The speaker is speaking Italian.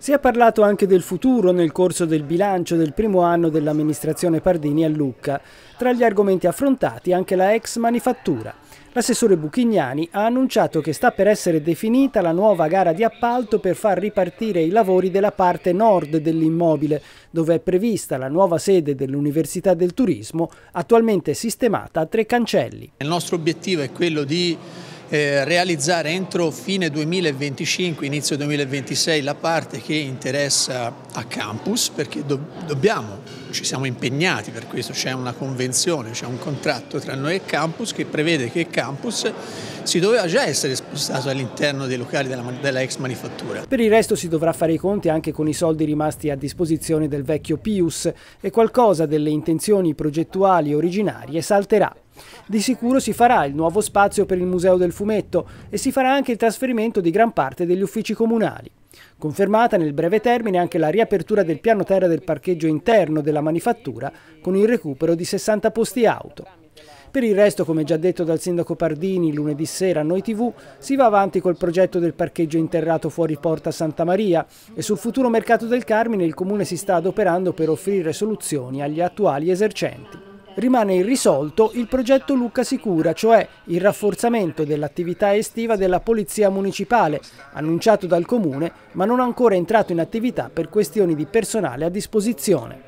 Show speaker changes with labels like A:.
A: Si è parlato anche del futuro nel corso del bilancio del primo anno dell'amministrazione Pardini a Lucca. Tra gli argomenti affrontati anche la ex manifattura. L'assessore Buchignani ha annunciato che sta per essere definita la nuova gara di appalto per far ripartire i lavori della parte nord dell'immobile, dove è prevista la nuova sede dell'Università del Turismo, attualmente sistemata a tre cancelli.
B: Il nostro obiettivo è quello di eh, realizzare entro fine 2025, inizio 2026 la parte che interessa a campus perché do dobbiamo, ci siamo impegnati per questo, c'è una convenzione, c'è un contratto tra noi e campus che prevede che campus si doveva già essere spostato all'interno dei locali della, della, ex manifattura.
A: Per il resto si dovrà fare i conti anche con i soldi rimasti a disposizione del vecchio Pius e qualcosa delle intenzioni progettuali originarie salterà. Di sicuro si farà il nuovo spazio per il Museo del Fumetto e si farà anche il trasferimento di gran parte degli uffici comunali. Confermata nel breve termine anche la riapertura del piano terra del parcheggio interno della manifattura con il recupero di 60 posti auto. Per il resto, come già detto dal sindaco Pardini lunedì sera a Noi TV, si va avanti col progetto del parcheggio interrato fuori porta Santa Maria e sul futuro mercato del Carmine il comune si sta adoperando per offrire soluzioni agli attuali esercenti rimane irrisolto il progetto Lucca Sicura, cioè il rafforzamento dell'attività estiva della Polizia Municipale, annunciato dal Comune ma non ancora entrato in attività per questioni di personale a disposizione.